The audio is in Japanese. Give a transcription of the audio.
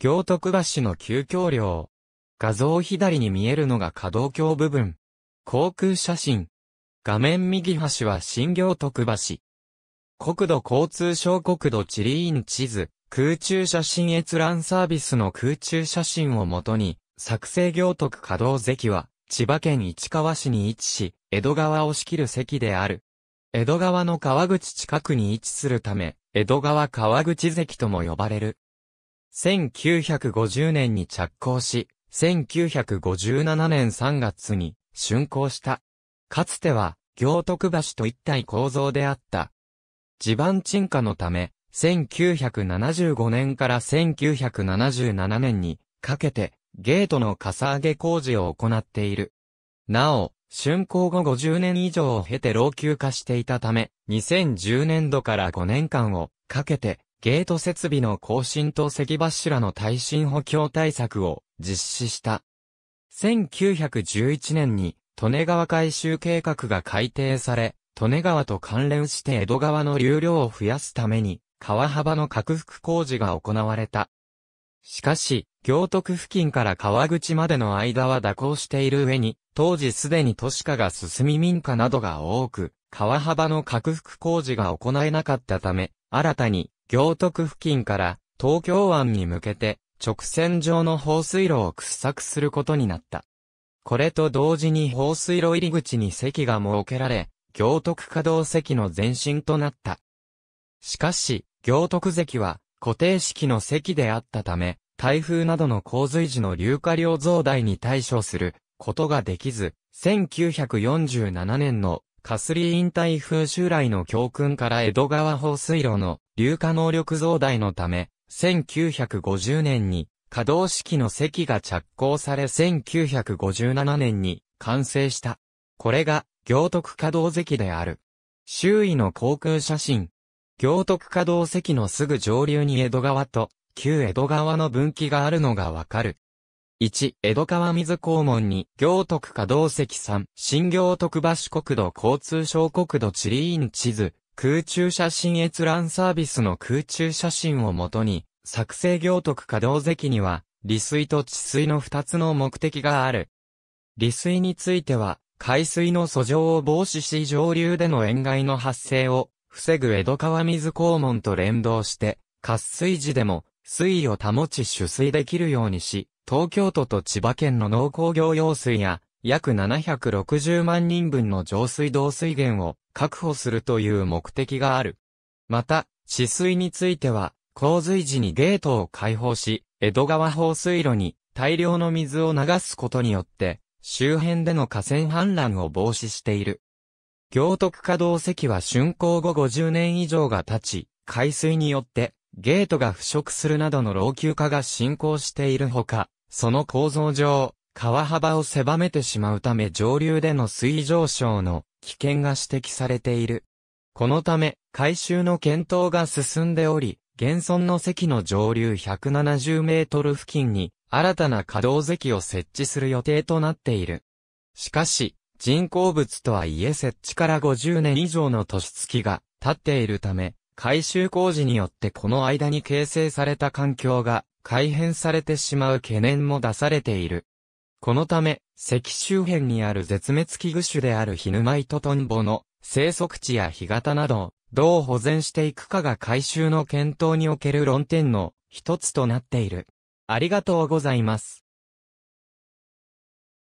行徳橋の急橋梁。画像左に見えるのが可動橋部分。航空写真。画面右端は新行徳橋。国土交通省国土地理院地図、空中写真閲覧サービスの空中写真をもとに、作成行徳稼働関は、千葉県市川市に位置し、江戸川を仕切る関である。江戸川の川口近くに位置するため、江戸川川口関とも呼ばれる。1950年に着工し、1957年3月に竣工した。かつては、行徳橋と一体構造であった。地盤沈下のため、1975年から1977年にかけてゲートのかさ上げ工事を行っている。なお、竣工後50年以上を経て老朽化していたため、2010年度から5年間をかけてゲート設備の更新と石柱の耐震補強対策を実施した。1911年に、利根川改修計画が改定され、利根川と関連して江戸川の流量を増やすために、川幅の拡幅工事が行われた。しかし、行徳付近から川口までの間は蛇行している上に、当時すでに都市化が進み民家などが多く、川幅の拡幅工事が行えなかったため、新たに行徳付近から東京湾に向けて直線上の放水路を掘削することになった。これと同時に放水路入り口に席が設けられ、行徳稼働席の前身となった。しかし、行徳席は固定式の席であったため、台風などの洪水時の流化量増大に対処することができず、1947年のカスリーン台風襲来の教訓から江戸川放水路の硫化能力増大のため、1950年に可動式の席が着工され1957年に完成した。これが行徳可動席である。周囲の航空写真。行徳可動席のすぐ上流に江戸川と旧江戸川の分岐があるのがわかる。1、江戸川水公門に、行徳可動石3、新行徳橋国土交通省国土地理院地図、空中写真閲覧サービスの空中写真をもとに、作成行徳可動石には、利水と治水の2つの目的がある。利水については、海水の遡上を防止し上流での塩害の発生を、防ぐ江戸川水公門と連動して、滑水時でも、水位を保ち取水できるようにし、東京都と千葉県の農工業用水や、約760万人分の浄水道水源を確保するという目的がある。また、治水については、洪水時にゲートを開放し、江戸川放水路に大量の水を流すことによって、周辺での河川氾濫を防止している。行徳可道石は竣工後50年以上が経ち、海水によってゲートが腐食するなどの老朽化が進行しているほか、その構造上、川幅を狭めてしまうため上流での水上昇の危険が指摘されている。このため、改修の検討が進んでおり、現存の席の上流170メートル付近に新たな稼働席を設置する予定となっている。しかし、人工物とはいえ設置から50年以上の年月が経っているため、改修工事によってこの間に形成された環境が改変されてしまう懸念も出されている。このため、関周辺にある絶滅危惧種であるヒヌマイトトンボの生息地や干潟などどう保全していくかが改修の検討における論点の一つとなっている。ありがとうございます。